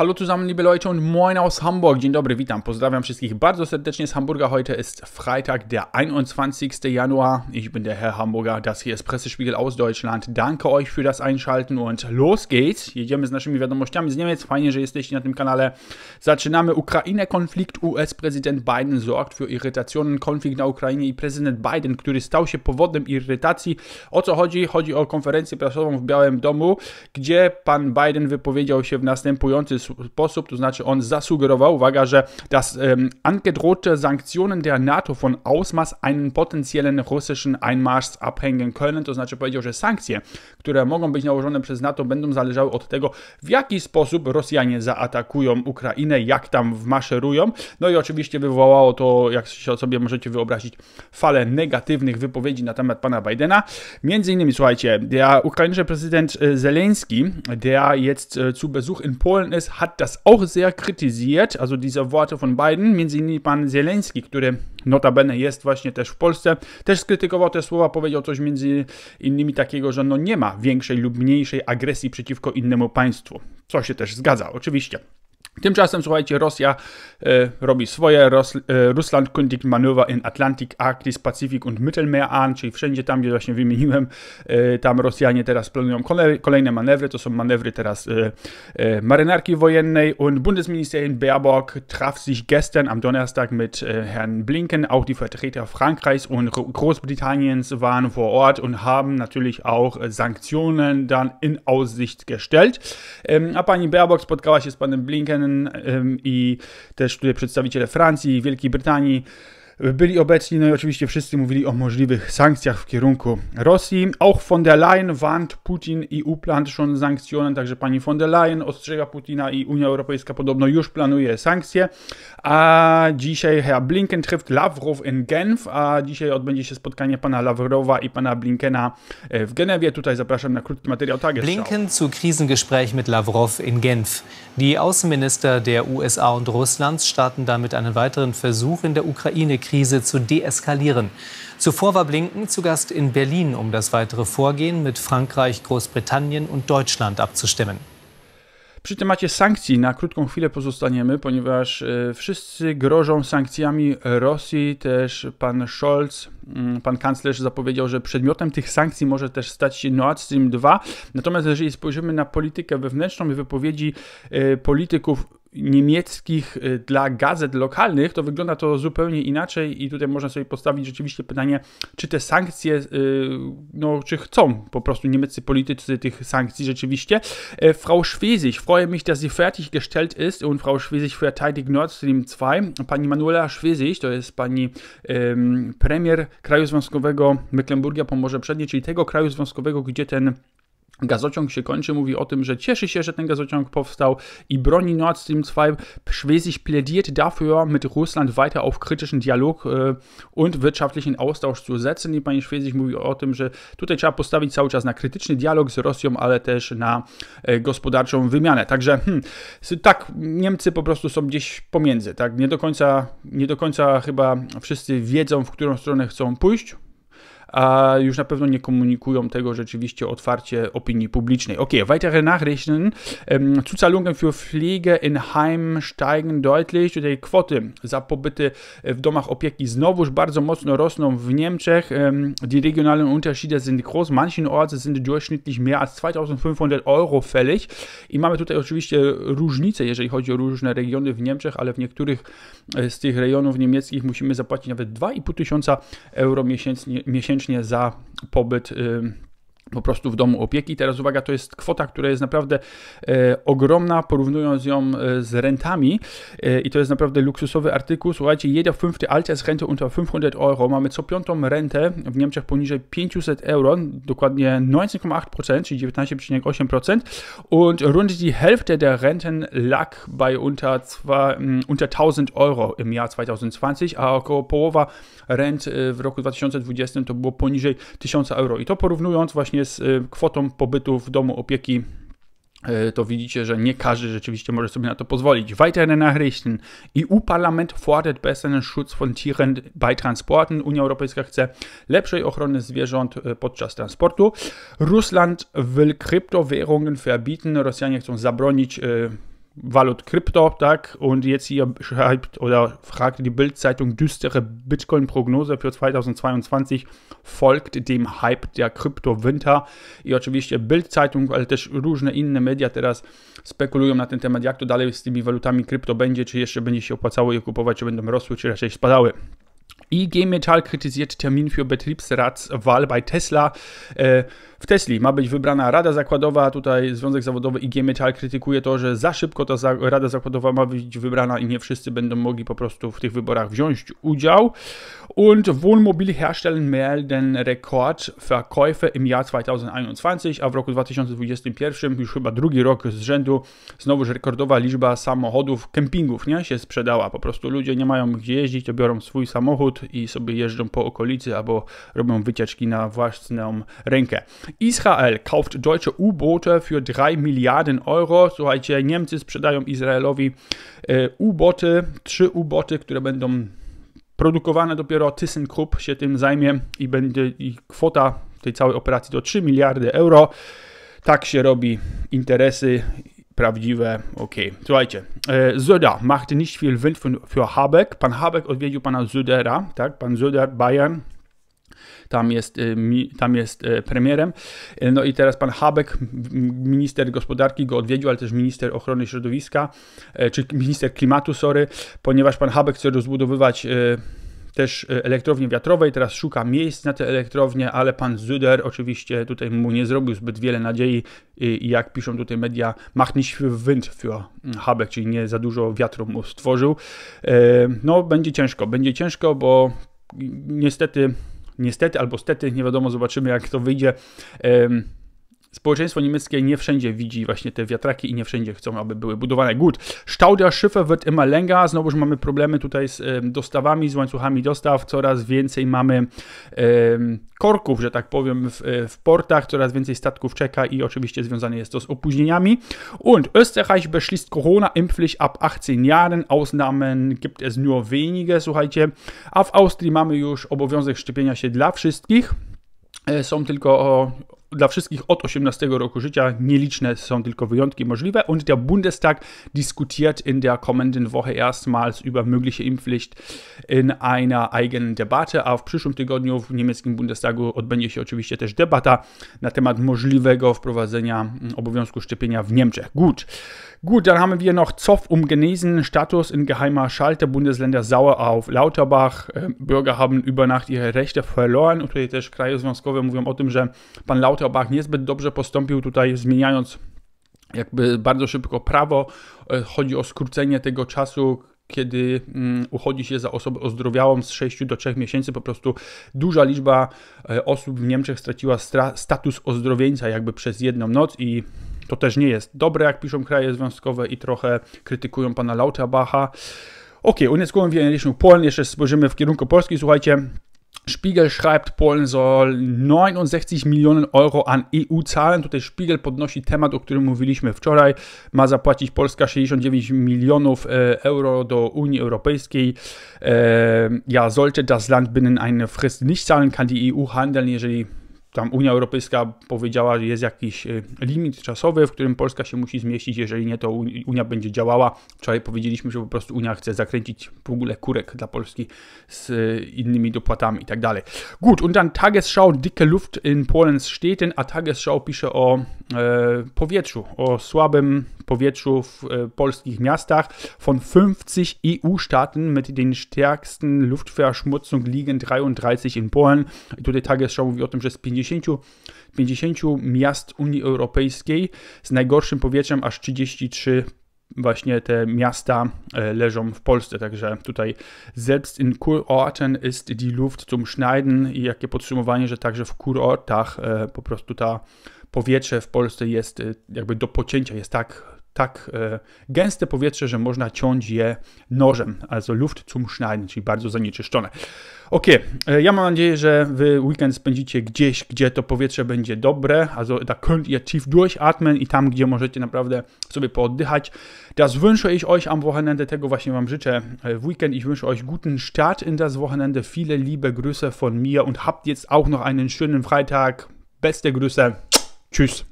Hallo zusammen, liebe Leute und moin aus Hamburg. Dzień dobry, witam, pozdrawiam wszystkich bardzo serdecznie z Hamburga. Heute ist Freitag, der 21. Januar. Ich bin der Herr Hamburger, das hier ist Pressespiegel aus Deutschland. Danke euch für das Einschalten und los geht's. Jedziemy z naszymi wiadomościami z Niemiec. Fajnie, że jesteście na tym kanale. Zaczynamy. Ukrainę-konflikt. US-prezydent Biden sorgt für Irritationen. Konflikt na Ukrainie i prezydent Biden, który stał się powodem irytacji. O co chodzi? Chodzi o konferencję prasową w Białym Domu, gdzie pan Biden wypowiedział się w następujący sposób sposób, to znaczy on zasugerował, uwaga, że das ähm, angedrohte Sanktionen der NATO von Ausmaß einen potenziellen russischen Einmarschs abhängen können, to znaczy powiedział, że sankcje, które mogą być nałożone przez NATO będą zależały od tego, w jaki sposób Rosjanie zaatakują Ukrainę, jak tam wmaszerują. No i oczywiście wywołało to, jak sobie możecie wyobrazić, falę negatywnych wypowiedzi na temat pana Bidena. Między innymi, słuchajcie, der ukrainische Präsident e, Zelensky, der jetzt e, zu Besuch in Polen ist, hat das auch sehr kritisiert, also diese Worte von Biden, m.in. pan Zelenski, który notabene jest właśnie też w Polsce, też skrytykował te słowa, powiedział coś między innymi takiego, że no nie ma większej lub mniejszej agresji przeciwko innemu państwu, co się też zgadza, oczywiście. Tymczasem, słuchajcie, Rosja e, robi swoje. Ros, e, Russland kündigt Manöver in Atlantik, Arktis, Pazifik und Mittelmeer an, czyli wszędzie tam, gdzie właśnie wymieniłem, e, tam Rosjanie teraz planują kole, kolejne manewry. To są manewry teraz e, e, marynarki wojennej. Und Bundesministerin Baerbock traf sich gestern am Donnerstag mit e, Herrn Blinken. Auch die Vertreter Frankreichs und Großbritanniens waren vor Ort und haben natürlich auch Sanktionen dann in Aussicht gestellt. Ähm, a pani Baerbock spotkała się z panem Blinken. i też tutaj przedstawiciele Francji, Wielkiej Brytanii byli obecni, no i oczywiście wszyscy mówili o możliwych sankcjach w kierunku Rosji. Auch von der Leyen warnt Putin i plant schon Sanktionen, także pani von der Leyen ostrzega Putina i Unia Europejska podobno już planuje sankcje. A dzisiaj Herr Blinken trifft Lavrov in Genf, a dzisiaj odbędzie się spotkanie pana Lavrova i pana Blinkena e, w Genewie. Tutaj zapraszam na krótki materiał Tagesschau. Blinken zu Krisengespräch mit Lavrov in Genf. Die Außenminister der USA und Russlands starten damit einen weiteren Versuch in der Ukraine-Krise Krise zu deeskalieren. Zuvor war Blinken zu Gast in Berlin, um das weitere Vorgehen mit Frankreich, Großbritannien und Deutschland abzustimmen. Przy temacie sankcji na krótką chwilę pozostaniemy, ponieważ e, wszyscy grożą sankcjami Rosji. Też pan Scholz, mm, pan kanclerz zapowiedział, że przedmiotem tych sankcji może też stać się Nord Stream 2. Natomiast jeżeli spojrzymy na politykę wewnętrzną i wypowiedzi e, polityków niemieckich y, dla gazet lokalnych, to wygląda to zupełnie inaczej i tutaj można sobie postawić rzeczywiście pytanie, czy te sankcje, y, no, czy chcą po prostu niemieccy politycy tych sankcji rzeczywiście. E, Frau Schwesig, freue mich, dass sie fertiggestellt ist und Frau Schwesig verteidigt Nord Stream 2. Pani Manuela Schwesig, to jest pani premier kraju związkowego Mecklenburgia Pomorze Przednie, czyli tego kraju związkowego, gdzie ten Gazociąg się kończy, mówi o tym, że cieszy się, że ten gazociąg powstał i broni Nord Stream 2. Schwesig plädiert dafür, mit Russland weiter auf kritischen Dialog äh, und wirtschaftlichen Austausch zu setzen. I pani Schwesig mówi o tym, że tutaj trzeba postawić cały czas na krytyczny dialog z Rosją, ale też na e, gospodarczą wymianę. Także hmm, tak, Niemcy po prostu są gdzieś pomiędzy. Tak? Nie, do końca, nie do końca chyba wszyscy wiedzą, w którą stronę chcą pójść a już na pewno nie komunikują tego rzeczywiście otwarcie opinii publicznej. Ok, weitere Nachrichten. Zuzahlungen für Pflege in Heim steigen deutlich. Tutaj kwoty za pobyty w domach opieki znowuż bardzo mocno rosną w Niemczech. die regionalen Unterschiede sind groß. Manchen Orten sind durchschnittlich mehr als 2500 Euro fällig. I mamy tutaj oczywiście różnice, jeżeli chodzi o różne regiony w Niemczech, ale w niektórych e, z tych rejonów niemieckich musimy zapłacić nawet 2,5 tysiąca euro miesięcznie, miesięcznie miesięcznie za pobyt po prostu w domu opieki. Teraz uwaga, to jest kwota, która jest naprawdę e, ogromna, porównując ją e, z rentami e, i to jest naprawdę luksusowy artykuł. Słuchajcie, jeder fünfte Altersrente unter 500 euro. Mamy co piątą rentę w Niemczech poniżej 500 euro, dokładnie 19,8%, czyli 19,8% und rund die Hälfte der Renten lag bei unter, zwei, mm, unter 1000 euro im Jahr 2020, a około połowa rent e, w roku 2020 to było poniżej 1000 euro i to porównując właśnie z y, kwotą pobytu w domu opieki y, to widzicie, że nie każdy rzeczywiście może sobie na to pozwolić. Weitere Nachrichten. EU-Parlament fordert besseren Schutz von Tieren bei Transporten. Unia Europejska chce lepszej ochrony zwierząt y, podczas transportu. Russland will Kryptowährungen verbieten. Rosjanie chcą zabronić Valut Krypto Tag und jetzt hier schreibt oder fragt die Bildzeitung düstere Bitcoin Prognose für 2022 folgt dem Hype der Krypto Winter. I oczywiście Bildzeitung, ale też różne inne media teraz spekulują na ten temat, jak to dalej z tymi walutami krypto będzie, czy jeszcze będzie się opłacało je kupować, czy będą rosły, czy raczej spadały. IG Metall kritisiert Termin für Betriebsratswahl bei Tesla. E, w Tesli ma być wybrana Rada Zakładowa, tutaj Związek Zawodowy IG Metall krytykuje to, że za szybko ta Rada Zakładowa ma być wybrana i nie wszyscy będą mogli po prostu w tych wyborach wziąć udział. Und Wohnmobilhersteller melden rekordverkäufe im Jahr 2021, a w roku 2021 już chyba drugi rok z rzędu znowu rekordowa liczba samochodów, kempingów nie, się sprzedała. Po prostu ludzie nie mają gdzie jeździć, to biorą swój samochód i sobie jeżdżą po okolicy albo robią wycieczki na własną rękę. Israel kauft deutsche U-Boote für 3 miliardy Euro. Słuchajcie, Niemcy sprzedają Izraelowi e, U-Boty, trzy U-Boty, które będą Produkowane dopiero ThyssenKrupp się tym zajmie i będzie i kwota tej całej operacji to 3 miliardy euro. Tak się robi interesy prawdziwe. Okej, okay. słuchajcie. Söder e, macht nicht viel Wind für Habeck. Pan Habeck odwiedził pana Södera, tak? Pan Söder, Bayern, tam jest, y, tam jest y, premierem. Y, no i teraz pan Habek, minister gospodarki go odwiedził, ale też minister ochrony środowiska, czy minister klimatu, sorry, ponieważ pan Habek chce rozbudowywać też elektrownię wiatrowej, teraz szuka miejsc na te elektrownie, ale pan Zuder oczywiście tutaj mu nie zrobił zbyt wiele nadziei i, jak piszą tutaj media, mach nicht wind für mm, Habeck, czyli nie za dużo wiatru mu stworzył. No, będzie ciężko, będzie ciężko, bo niestety niestety albo stety, nie wiadomo, zobaczymy jak to wyjdzie. Społeczeństwo niemieckie nie wszędzie widzi właśnie te wiatraki i nie wszędzie chcą, aby były budowane. Gut, Staudia Schiffe wird immer länger. Znowuż mamy problemy tutaj z dostawami, z łańcuchami dostaw. Coraz więcej mamy korków, że tak powiem, e, w, portach. Coraz więcej statków czeka i oczywiście związane jest to z opóźnieniami. Und Österreich beschließt corona impflich ab 18 Jahren. Ausnahmen gibt es nur wenige, słuchajcie. A w Austrii mamy już obowiązek szczepienia się dla wszystkich. E, są tylko o, dla wszystkich od 18 roku życia. Nieliczne są tylko Wyjątki możliwe. Und der Bundestag diskutiert in der kommenden Woche erstmals über mögliche Impfpflicht in einer eigenen Debatte, a w przyszłym tygodniu w niemieckim Bundestagu odbędzie się oczywiście też debata na temat możliwego wprowadzenia obowiązku szczepienia w Niemczech. Gut. Gut, dann haben wir noch Zoff um Genesen, Status in geheimer Schalte, Bundesländer sauer auf Lauterbach. Ähm, Bürger haben über Nacht ihre Rechte verloren. Und Tutaj też kraje związkowe mówią o tym, że pan Lauterbach Orbach niezbyt dobrze postąpił tutaj zmieniając jakby bardzo szybko prawo. E, chodzi o skrócenie tego czasu, kiedy mm, uchodzi się za osobę ozdrowiałą z 6 do 3 miesięcy, po prostu duża liczba e, osób w Niemczech straciła status ozdrowieńca jakby przez jedną noc i to też nie jest dobre, jak piszą kraje związkowe i trochę krytykują pana Lauterbacha. Okej, okay, unesco w Polen, jeszcze spojrzymy w kierunku Polski, słuchajcie, Spiegel schreibt, Polen soll 69 Millionen euro an EU zahlen. Tutaj Spiegel podnosi temat, o którym mówiliśmy wczoraj. Ma zapłacić Polska 69 milionów e, euro do Unii Europejskiej. E, ja sollte das Land binnen eine Frist nicht zahlen, kann die EU handeln, jeżeli tam Unia Europejska powiedziała, że jest jakiś y, limit czasowy, w którym Polska się musi zmieścić, jeżeli nie, to Unia będzie działała. Wczoraj powiedzieliśmy, że po prostu Unia chce zakręcić w ogóle kurek dla Polski z y, innymi dopłatami i tak dalej. Gut, und dann Tagesschau, dicke Luft in Polens Städten, a Tagesschau pisze o e, powietrzu, o słabym powietrzu w e, polskich miastach. Von 50 EU-Staaten mit den stärksten Luftverschmutzung liegen 33 in Polen. Tutaj Tagesschau mówi o tym, że z 50 50, 50 miast Unii Europejskiej z najgorszym powietrzem aż 33 właśnie te miasta e, leżą w Polsce. Także tutaj selbst in Kurorten ist die Luft zum Schneiden i jakie podsumowanie, że także w kurortach e, po prostu ta powietrze w Polsce jest e, jakby do pocięcia, jest tak tak e, gęste powietrze, że można ciąć je nożem, also Luft zum Schneiden, czyli bardzo zanieczyszczone. Ok, e, ja mam nadzieję, że wy weekend spędzicie gdzieś, gdzie to powietrze będzie dobre, also da könnt ihr tief durchatmen i tam, gdzie możecie naprawdę sobie pooddychać. Das wünsche ich euch am Wochenende, tego właśnie wam życzę e, w weekend. Ich wünsche euch guten Start in das Wochenende, viele liebe Grüße von mir und habt jetzt auch noch einen schönen Freitag. Beste Grüße, tschüss.